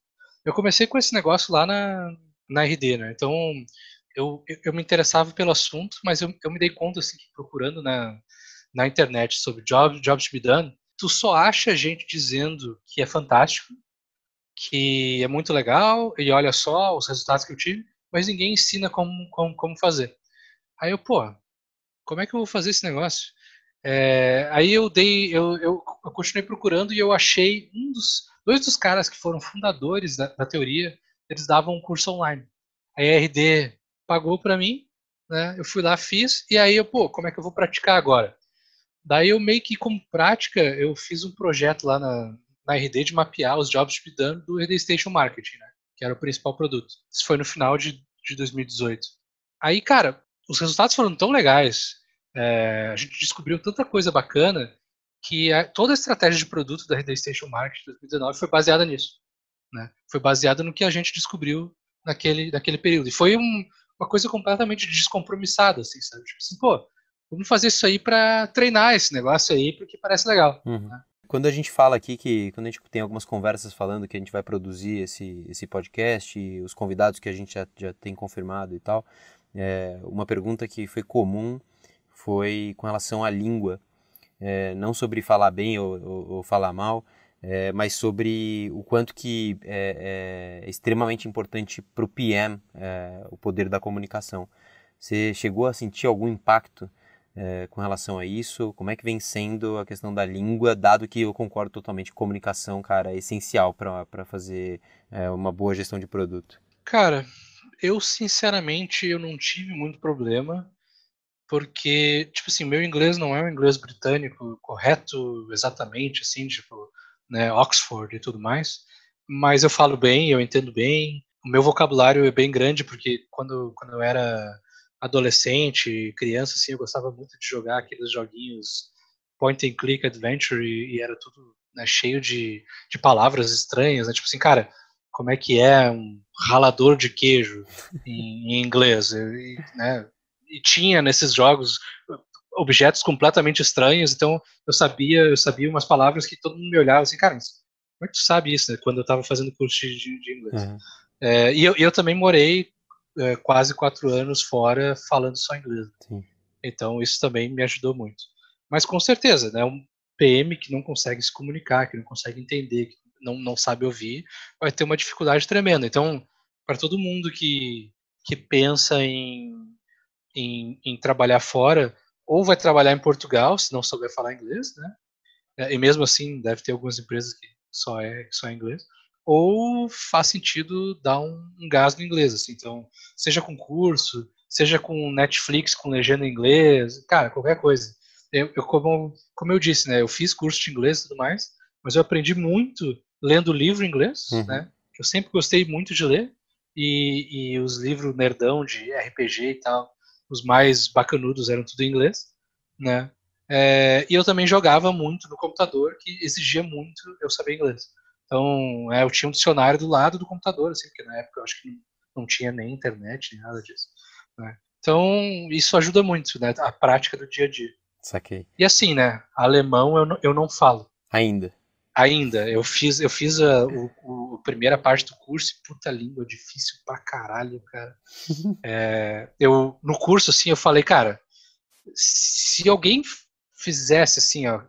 Eu comecei com esse negócio lá na, na RD, né? Então eu, eu me interessava pelo assunto, mas eu, eu me dei conta assim, que procurando na, na internet sobre job, jobs to be done, tu só acha gente dizendo que é fantástico, que é muito legal, e olha só os resultados que eu tive, mas ninguém ensina como, como, como fazer. Aí eu, pô, como é que eu vou fazer esse negócio? É, aí eu dei, eu, eu, eu, continuei procurando e eu achei um dos dois dos caras que foram fundadores da, da teoria, eles davam um curso online. A RD pagou para mim, né? Eu fui lá, fiz e aí eu, pô, como é que eu vou praticar agora? Daí eu meio que como prática, eu fiz um projeto lá na, na RD de mapear os jobs de dano do RD Station Marketing, né? Que era o principal produto. Isso foi no final de, de 2018. Aí, cara, os resultados foram tão legais é, a gente descobriu tanta coisa bacana que a, toda a estratégia de produto da Retail Station Market 2019 foi baseada nisso. Né? Foi baseada no que a gente descobriu naquele, naquele período. E foi um, uma coisa completamente descompromissada, assim, sabe? Tipo assim, pô, vamos fazer isso aí para treinar esse negócio aí, porque parece legal. Uhum. Né? Quando a gente fala aqui que, quando a gente tem algumas conversas falando que a gente vai produzir esse, esse podcast e os convidados que a gente já, já tem confirmado e tal, é, uma pergunta que foi comum foi com relação à língua. É, não sobre falar bem ou, ou, ou falar mal, é, mas sobre o quanto que é, é extremamente importante para o PM é, o poder da comunicação. Você chegou a sentir algum impacto é, com relação a isso? Como é que vem sendo a questão da língua, dado que eu concordo totalmente, comunicação, cara, é essencial para fazer é, uma boa gestão de produto? Cara, eu sinceramente eu não tive muito problema porque, tipo assim, meu inglês não é um inglês britânico correto exatamente, assim, tipo, né, Oxford e tudo mais, mas eu falo bem, eu entendo bem, o meu vocabulário é bem grande, porque quando, quando eu era adolescente, criança, assim, eu gostava muito de jogar aqueles joguinhos point and click adventure e, era tudo né, cheio de, de palavras estranhas, né? tipo assim, cara, como é que é um ralador de queijo em, em inglês, e, né? e tinha nesses jogos uh, objetos completamente estranhos, então eu sabia, eu sabia umas palavras que todo mundo me olhava assim, cara, como é que tu sabe isso, né? Quando eu estava fazendo curso de, de inglês. Uhum. É, e eu, eu também morei é, quase quatro anos fora falando só inglês. Sim. Então isso também me ajudou muito. Mas com certeza, né? Um PM que não consegue se comunicar, que não consegue entender, que não, não sabe ouvir, vai ter uma dificuldade tremenda. Então, para todo mundo que, que pensa em em, em trabalhar fora, ou vai trabalhar em Portugal, se não souber falar inglês, né? É, e mesmo assim, deve ter algumas empresas que só é, só é inglês. Ou faz sentido dar um, um gás no inglês, assim. Então, seja com curso, seja com Netflix, com legenda em inglês, cara, qualquer coisa. Eu, eu, como, como eu disse, né? Eu fiz curso de inglês e tudo mais, mas eu aprendi muito lendo livro em inglês, uhum. né? Eu sempre gostei muito de ler e, e os livros nerdão de RPG e tal os mais bacanudos eram tudo em inglês, né? É, e eu também jogava muito no computador, que exigia muito eu saber inglês. Então, é, eu tinha um dicionário do lado do computador, assim, porque na época eu acho que não tinha nem internet, nem nada disso. Né? Então, isso ajuda muito, né? A prática do dia a dia. Saquei. E assim, né? Alemão eu não, eu não falo. Ainda ainda, eu fiz, eu fiz a, ah, o, a primeira parte do curso, e, puta língua, difícil pra caralho, cara. É, eu, no curso, assim, eu falei, cara, se alguém fizesse assim, ó,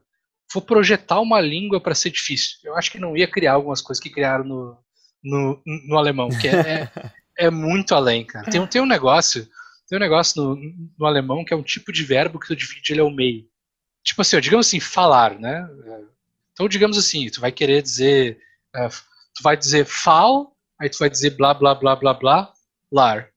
for projetar uma língua para ser difícil, eu acho que não ia criar algumas coisas que criaram no, no, no alemão, que é, é, é, muito além, cara. Tem, tem um negócio, tem um negócio no, no alemão que é um tipo de verbo que tu divide ele ao é meio. Tipo assim, ó, digamos assim, falar, né? Então, digamos assim, tu vai querer dizer, eh, tu vai dizer fal, aí tu vai dizer blá, blá, blá, blá, blá, lar.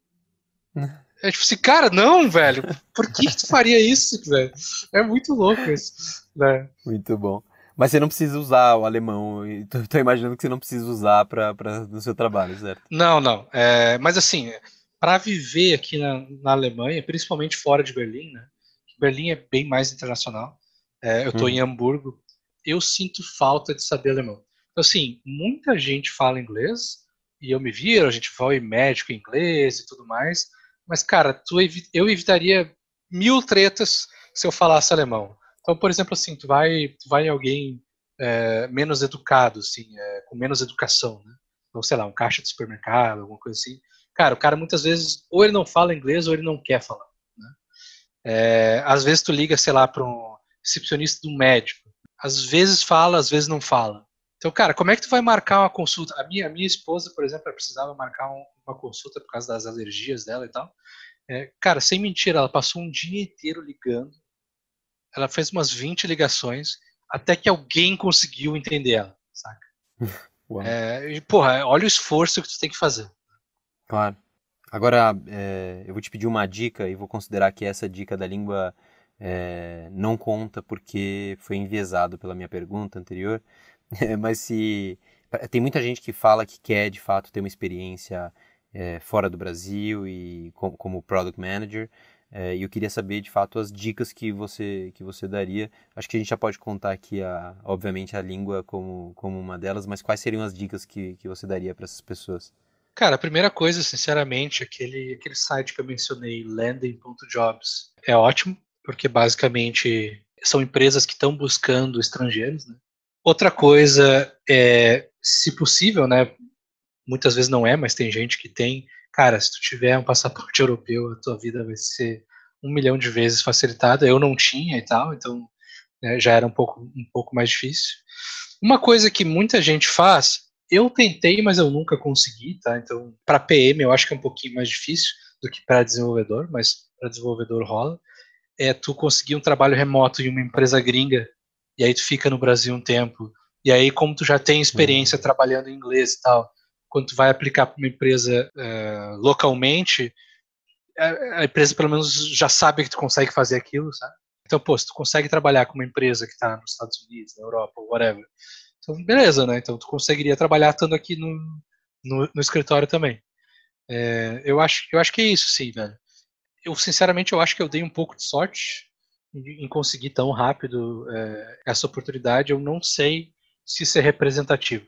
Né? É tipo assim, cara, não, velho, por que, que tu faria isso, velho? É muito louco isso, né? Muito bom. Mas você não precisa usar o alemão, estou imaginando que você não precisa usar pra, pra, no seu trabalho, certo? Não, não. É, mas assim, para viver aqui na, na, Alemanha, principalmente fora de Berlim, né? Berlim é bem mais internacional. É, eu estou hum. em Hamburgo eu sinto falta de saber alemão. Então, assim, muita gente fala inglês, e eu me viro, a gente vai médico em inglês e tudo mais, mas, cara, tu, eu evitaria mil tretas se eu falasse alemão. Então, por exemplo, assim, tu vai, tu vai em alguém é, menos educado, assim, é, com menos educação, né? Ou sei lá, um caixa de supermercado, alguma coisa assim. Cara, o cara muitas vezes, ou ele não fala inglês, ou ele não quer falar. Né? É, às vezes tu liga, sei lá, para um recepcionista de um médico às vezes fala, às vezes não fala. Então, cara, como é que tu vai marcar uma consulta? A minha, a minha esposa, por exemplo, ela precisava marcar um, uma consulta por causa das alergias dela e tal. É, cara, sem mentira, ela passou um dia inteiro ligando. Ela fez umas 20 ligações até que alguém conseguiu entender ela, saca? É, e, porra, olha o esforço que tu tem que fazer. Claro. Agora, é, eu vou te pedir uma dica e vou considerar que essa dica da língua é, não conta porque foi enviesado pela minha pergunta anterior, mas se tem muita gente que fala que quer de fato ter uma experiência é, fora do Brasil e como, como product manager é, e eu queria saber de fato as dicas que você que você daria acho que a gente já pode contar aqui a, obviamente a língua como como uma delas mas quais seriam as dicas que, que você daria para essas pessoas cara a primeira coisa sinceramente aquele aquele site que eu mencionei landing.jobs é ótimo porque basicamente são empresas que estão buscando estrangeiros. Né? Outra coisa é, se possível, né? Muitas vezes não é, mas tem gente que tem. Cara, se tu tiver um passaporte europeu, a tua vida vai ser um milhão de vezes facilitada. Eu não tinha e tal, então né, já era um pouco, um pouco mais difícil. Uma coisa que muita gente faz, eu tentei, mas eu nunca consegui, tá? Então, para PM eu acho que é um pouquinho mais difícil do que para desenvolvedor, mas para desenvolvedor rola é tu conseguir um trabalho remoto em uma empresa gringa, e aí tu fica no Brasil um tempo, e aí como tu já tem experiência uhum. trabalhando em inglês e tal, quando tu vai aplicar para uma empresa uh, localmente, a, a, empresa pelo menos já sabe que tu consegue fazer aquilo, sabe? Então, pô, se tu consegue trabalhar com uma empresa que está nos Estados Unidos, na Europa, whatever, então beleza, né? Então tu conseguiria trabalhar estando aqui no, no, no escritório também. É, eu, acho, eu acho que é isso, sim, velho eu sinceramente eu acho que eu dei um pouco de sorte em conseguir tão rápido é, essa oportunidade. Eu não sei se isso é representativo.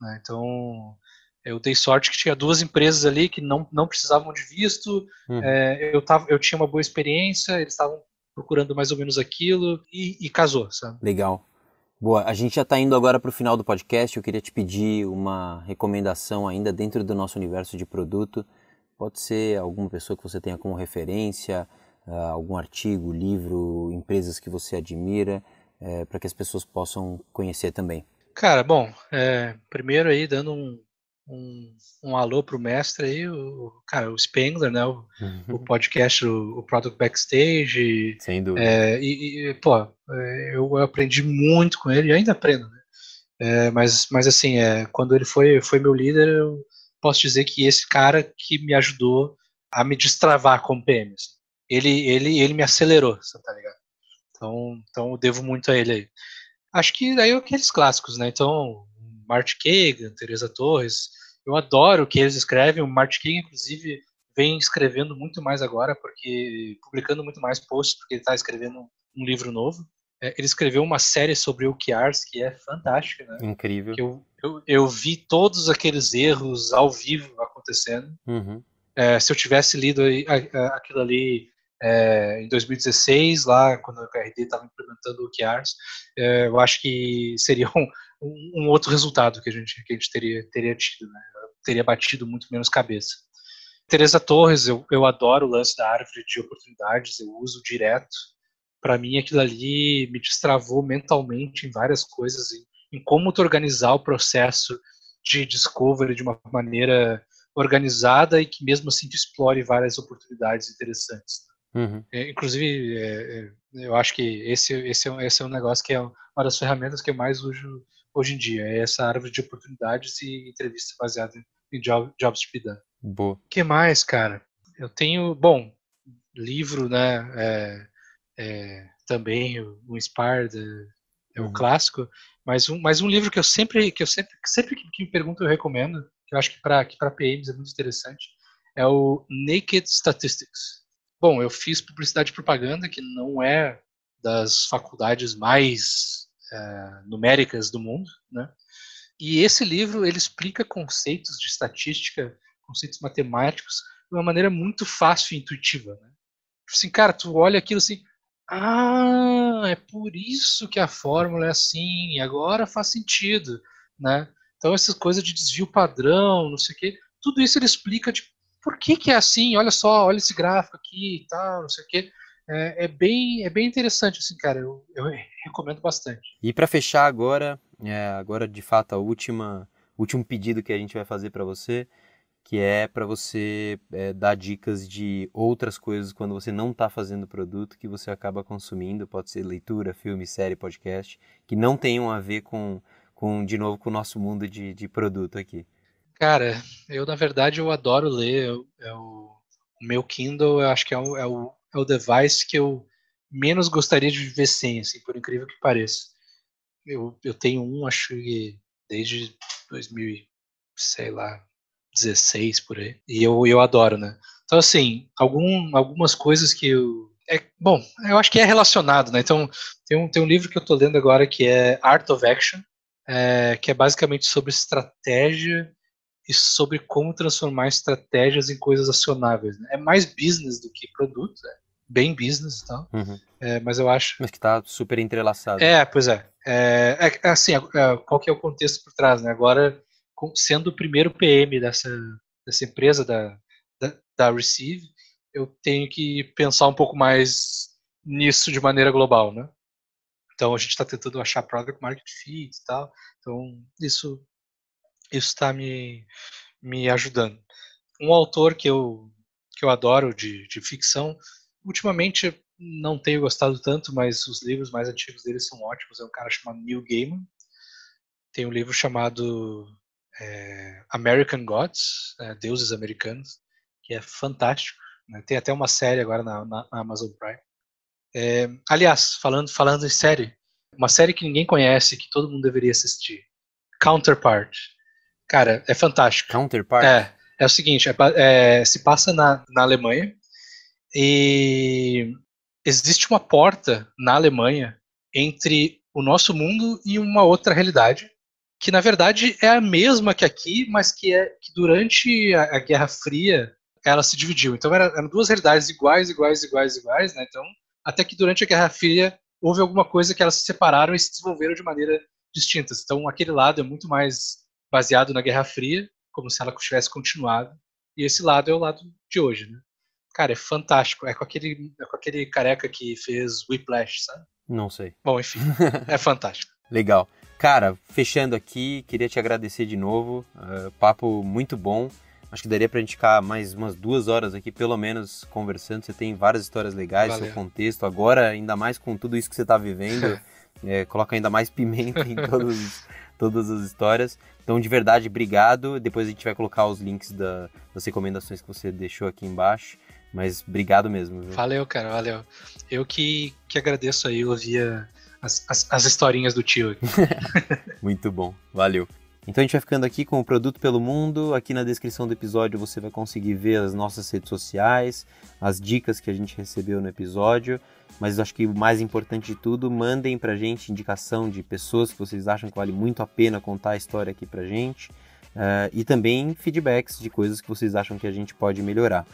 Né? Então eu dei sorte que tinha duas empresas ali que não, não precisavam de visto. Uhum. É, eu, tava, eu tinha uma boa experiência, eles estavam procurando mais ou menos aquilo e, e casou, sabe? Legal. Boa, a gente já está indo agora para o final do podcast. Eu queria te pedir uma recomendação ainda dentro do nosso universo de produto. Pode ser alguma pessoa que você tenha como referência, ah, algum artigo, livro, empresas que você admira, é, eh, para que as pessoas possam conhecer também. Cara, bom, é, primeiro aí dando um, um, um alô pro mestre aí, o, cara, o Spengler, né, o, uhum. o podcast, o, o, Product Backstage. Sem dúvida. É, e, e, pô, eu aprendi muito com ele e ainda aprendo, né? É, mas, mas assim, é, quando ele foi, foi meu líder, eu, posso dizer que esse cara que me ajudou a me destravar com PM. Assim. Ele, ele, ele me acelerou, você tá ligado? Então, então eu devo muito a ele aí. Acho que daí é aqueles clássicos, né? Então, Martin Kagan, Teresa Torres, eu adoro o que eles escrevem. O Martin Kagan, inclusive, vem escrevendo muito mais agora, porque publicando muito mais posts, porque ele está escrevendo um livro novo. É, ele escreveu uma série sobre o Kiars, que é fantástica, né? Incrível. Que eu, eu, eu vi todos aqueles erros ao vivo acontecendo. Uhum. É, se eu tivesse lido aquilo ali é, em 2016, lá quando a KRD estava implementando o QRs, é, eu acho que seria um, um, outro resultado que a gente, que a gente teria, teria tido, né? teria batido muito menos cabeça. Teresa Torres, eu, eu adoro o lance da árvore de oportunidades, eu uso direto. Para mim, aquilo ali me destravou mentalmente em várias coisas, em em como tu organizar o processo de discovery de uma maneira organizada e que mesmo assim tu explore várias oportunidades interessantes. Uhum. É, inclusive, é, é, eu acho que esse, esse, é, esse é um negócio que é uma das ferramentas que eu mais uso hoje em dia, é essa árvore de oportunidades e entrevistas baseadas em job, jobs to be done. Boa. que mais, cara? Eu tenho, bom, livro, né, é, é, também, o Inspired, é o uhum. clássico. Mas um, mas um livro que eu sempre que eu sempre sempre que me pergunto eu recomendo, que eu acho que para que para PMs é muito interessante, é o Naked Statistics. Bom, eu fiz publicidade e propaganda, que não é das faculdades mais é, numéricas do mundo, né? E esse livro ele explica conceitos de estatística, conceitos matemáticos de uma maneira muito fácil e intuitiva. Né? Tipo assim, cara, tu olha aquilo assim, ah, é por isso que a fórmula é assim, e agora faz sentido, né? Então, essas coisas de desvio padrão, não sei o quê, tudo isso ele explica de por que, que é assim, olha só, olha esse gráfico aqui e tal, não sei o quê. É, é, bem, é bem interessante, assim, cara, eu, eu recomendo bastante. E para fechar agora, é, agora de fato a última, último pedido que a gente vai fazer para você, que é para você é, dar dicas de outras coisas quando você não está fazendo produto que você acaba consumindo, pode ser leitura, filme, série, podcast, que não tenham a ver com, com de novo, com o nosso mundo de, de produto aqui. Cara, eu na verdade eu adoro ler, eu, eu, é o meu Kindle eu acho que é o, é, o, é o device que eu menos gostaria de viver sem, assim, por incrível que pareça. Eu, eu tenho um, acho que desde 2000, sei lá, 16 por aí. E eu, eu adoro, né? Então, assim, algum, algumas coisas que eu. É, bom, eu acho que é relacionado, né? Então, tem um, tem um livro que eu tô lendo agora que é Art of Action, é, que é basicamente sobre estratégia e sobre como transformar estratégias em coisas acionáveis. Né? É mais business do que produto, é bem business então. uhum. é, mas eu acho... Mas que tá super entrelaçado. É, pois é. é, é assim, é, qual que é o contexto por trás, né? Agora sendo o primeiro PM dessa, dessa empresa, da, da, da Receive, eu tenho que pensar um pouco mais nisso de maneira global, né? Então a gente está tentando achar product market fit e tal. Então isso isso está me, me ajudando. Um autor que eu que eu adoro de, de ficção, ultimamente não tenho gostado tanto, mas os livros mais antigos dele são ótimos. É um cara chamado Neil Gaiman. Tem um livro chamado é, American Gods, é, Deuses Americanos, que é fantástico. Né? Tem até uma série agora na, na, Amazon Prime. É, aliás, falando, falando em série, uma série que ninguém conhece, que todo mundo deveria assistir, Counterpart. Cara, é fantástico. Counterpart? É, é o seguinte, é é, se passa na, na Alemanha e existe uma porta na Alemanha entre o nosso mundo e uma outra realidade que na verdade é a mesma que aqui, mas que é que durante a, a Guerra Fria ela se dividiu. Então era, eram duas realidades iguais, iguais, iguais, iguais, né? Então até que durante a Guerra Fria houve alguma coisa que elas se separaram e se desenvolveram de maneira distintas. Então aquele lado é muito mais baseado na Guerra Fria, como se ela tivesse continuado, e esse lado é o lado de hoje, né? Cara, é fantástico. É com aquele, é com aquele careca que fez Whiplash, sabe? Não sei. Bom, enfim, é fantástico. Legal. Cara, fechando aqui, queria te agradecer de novo. Uh, papo muito bom. Acho que daria para a gente ficar mais umas duas horas aqui, pelo menos, conversando. Você tem várias histórias legais, Valeu. seu contexto. Agora, ainda mais com tudo isso que você está vivendo, é, coloca ainda mais pimenta em todos, todas as histórias. Então, de verdade, obrigado. Depois a gente vai colocar os links da, das recomendações que você deixou aqui embaixo. Mas obrigado mesmo. Viu? Valeu, cara, valeu. Eu que, que agradeço aí ouvia as, as, as historinhas do tio. Muito bom, valeu. Então a gente vai ficando aqui com o Produto pelo Mundo. Aqui na descrição do episódio você vai conseguir ver as nossas redes sociais, as dicas que a gente recebeu no episódio. Mas acho que o mais importante de tudo, mandem pra gente indicação de pessoas que vocês acham que vale muito a pena contar a história aqui pra gente. Uh, e também feedbacks de coisas que vocês acham que a gente pode melhorar.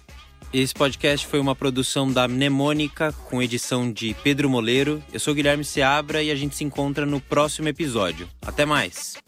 Esse podcast foi uma produção da Mnemônica, com edição de Pedro Moleiro. Eu sou Guilherme Seabra e a gente se encontra no próximo episódio. Até mais!